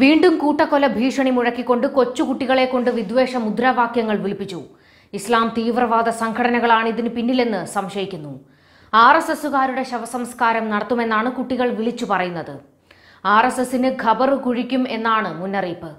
വീണ്ടും കൂട്ടക്കൊല ഭീഷണി മുഴക്കിക്കൊണ്ട് കൊച്ചുകുട്ടികളെ കൊണ്ട് വിദ്വേഷ മുദ്രാവാക്യങ്ങൾ വിളിപ്പിച്ചു ഇസ്ലാം തീവ്രവാദ സംഘടനകളാണ് ഇതിന് പിന്നിലെന്ന് സംശയിക്കുന്നു ആർ എസ് എസുകാരുടെ ശവസംസ്കാരം നടത്തുമെന്നാണ് കുട്ടികൾ വിളിച്ചു പറയുന്നത് ആർ എസ് എസിന് ഖബറ് കുഴിക്കും എന്നാണ് മുന്നറിയിപ്പ്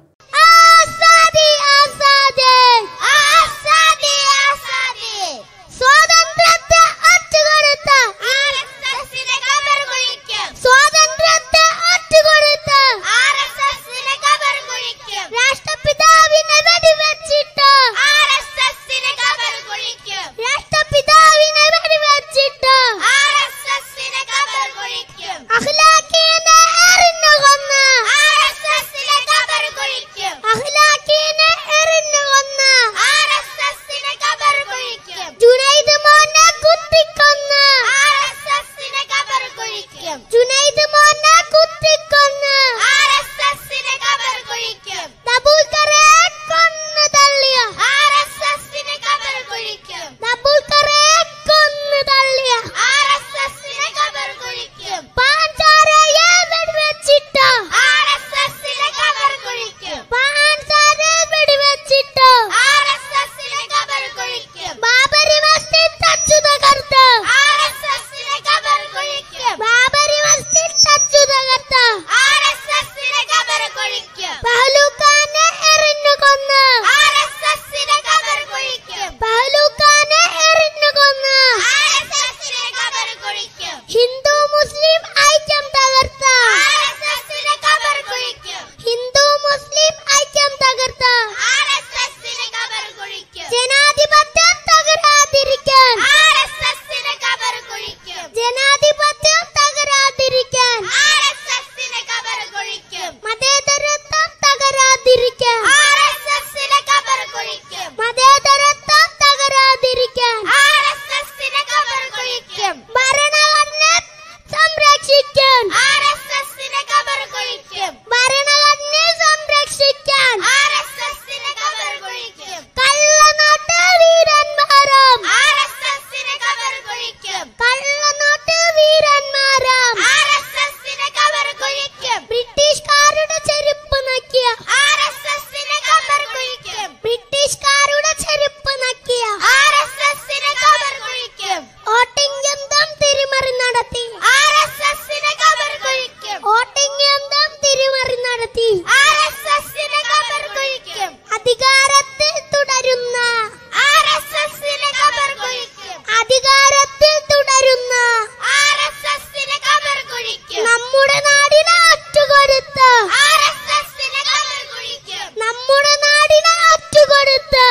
നമ്മുടെ നാടിനെ അറ്റുകൊടുത്ത് നമ്മുടെ നാടിനെ അറ്റുകൊടുത്ത്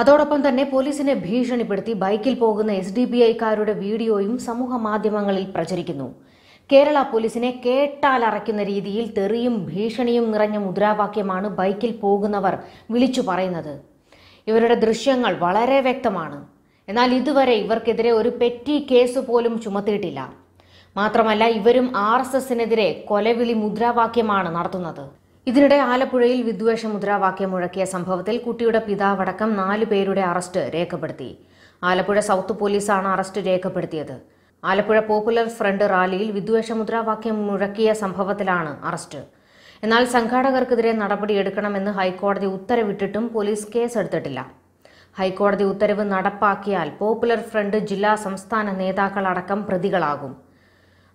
അതോടൊപ്പം തന്നെ പോലീസിനെ ഭീഷണിപ്പെടുത്തി ബൈക്കിൽ പോകുന്ന എസ് ഡി ബി ഐക്കാരുടെ വീഡിയോയും സമൂഹ മാധ്യമങ്ങളിൽ പ്രചരിക്കുന്നു കേരള പോലീസിനെ കേട്ടാൽ അറയ്ക്കുന്ന രീതിയിൽ തെറിയും ഭീഷണിയും നിറഞ്ഞ മുദ്രാവാക്യമാണ് ബൈക്കിൽ പോകുന്നവർ വിളിച്ചു പറയുന്നത് ഇവരുടെ ദൃശ്യങ്ങൾ വളരെ വ്യക്തമാണ് എന്നാൽ ഇതുവരെ ഇവർക്കെതിരെ ഒരു പെറ്റി കേസ് പോലും ചുമത്തിയിട്ടില്ല മാത്രമല്ല ഇവരും ആർ എസ് എസിനെതിരെ കൊലവിളി മുദ്രാവാക്യമാണ് നടത്തുന്നത് ഇതിനിടെ ആലപ്പുഴയിൽ വിദ്വേഷ മുദ്രാവാക്യം മുഴക്കിയ സംഭവത്തിൽ കുട്ടിയുടെ പിതാവടക്കം നാലു പേരുടെ അറസ്റ്റ് രേഖപ്പെടുത്തി ആലപ്പുഴ സൗത്ത് പോലീസാണ് അറസ്റ്റ് രേഖപ്പെടുത്തിയത് ആലപ്പുഴ പോപ്പുലർ ഫ്രണ്ട് റാലിയിൽ വിദ്വേഷ മുദ്രാവാക്യം മുഴക്കിയ സംഭവത്തിലാണ് അറസ്റ്റ് എന്നാൽ സംഘാടകർക്കെതിരെ നടപടിയെടുക്കണമെന്ന് ഹൈക്കോടതി ഉത്തരവിട്ടിട്ടും പോലീസ് കേസെടുത്തിട്ടില്ല ഹൈക്കോടതി ഉത്തരവ് നടപ്പാക്കിയാൽ പോപ്പുലർ ഫ്രണ്ട് ജില്ലാ സംസ്ഥാന നേതാക്കളടക്കം പ്രതികളാകും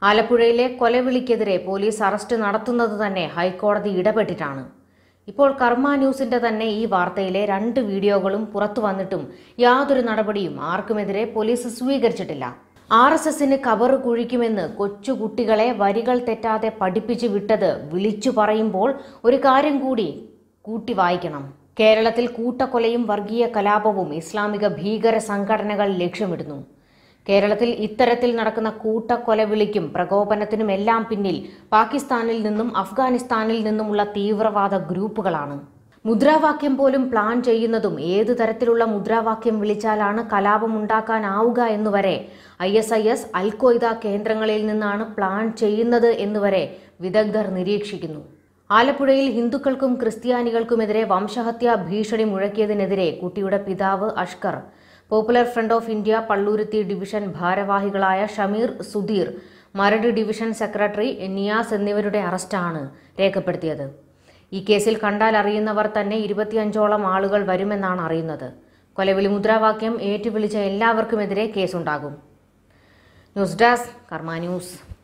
ആലപ്പുഴയിലെ കൊലവിളിക്കെതിരെ പോലീസ് അറസ്റ്റ് നടത്തുന്നത് തന്നെ ഹൈക്കോടതി ഇടപെട്ടിട്ടാണ് ഇപ്പോൾ കർമ്മ ന്യൂസിന്റെ തന്നെ ഈ വാർത്തയിലെ രണ്ട് വീഡിയോകളും പുറത്തു വന്നിട്ടും യാതൊരു നടപടിയും ആർക്കുമെതിരെ പോലീസ് സ്വീകരിച്ചിട്ടില്ല ആർ എസ് എസിന് കവർ കുഴിക്കുമെന്ന് കൊച്ചുകുട്ടികളെ വരികൾ തെറ്റാതെ പഠിപ്പിച്ചു വിട്ടത് വിളിച്ചു പറയുമ്പോൾ ഒരു കാര്യം കൂടി കൂട്ടി വായിക്കണം കേരളത്തിൽ കൂട്ടക്കൊലയും വർഗീയ കലാപവും ഇസ്ലാമിക ഭീകര സംഘടനകൾ ലക്ഷ്യമിടുന്നു കേരളത്തിൽ ഇത്തരത്തിൽ നടക്കുന്ന കൂട്ടക്കൊലവിളിക്കും പ്രകോപനത്തിനും എല്ലാം പിന്നിൽ പാകിസ്ഥാനിൽ നിന്നും അഫ്ഗാനിസ്ഥാനിൽ നിന്നുമുള്ള തീവ്രവാദ ഗ്രൂപ്പുകളാണ് മുദ്രാവാക്യം പോലും പ്ലാൻ ചെയ്യുന്നതും ഏത് തരത്തിലുള്ള മുദ്രാവാക്യം വിളിച്ചാലാണ് കലാപമുണ്ടാക്കാനാവുക എന്നുവരെ I S I S al Qaeda കേന്ദ്രങ്ങളിൽ നിന്നാണ് പ്ലാൻ ചെയ്യുന്നത് എന്നുവരെ വിദഗ്ധർ നിരീക്ഷിക്കുന്നു ആലപ്പുഴയിൽ ഹിന്ദുക്കൾക്കും ക്രിസ്ത്യാനികൾക്കുമെതിരെ വംശഹത്യാ ഭീഷണി മുഴക്കിയതിനെതിരെ കുട്ടിയുടെ പിതാവ് Ashkar popular front of India Palluruthy division ഭാരവാഹികളായ ഷമീർ സുധീർ മരട് ഡിവിഷൻ സെക്രട്ടറി നിയാസ് എന്നിവരുടെ അറസ്റ്റാണ് രേഖപ്പെടുത്തിയത് ഈ കേസിൽ കണ്ടാൽ അറിയുന്നവർ തന്നെ ഇരുപത്തിയഞ്ചോളം ആളുകൾ വരുമെന്നാണ് അറിയുന്നത് കൊലവിളി മുദ്രാവാക്യം ഏറ്റുവിളിച്ച എല്ലാവർക്കുമെതിരെ കേസുണ്ടാകും ന്യൂസ് ഡെസ്ക് കർമ്മ ന്യൂസ്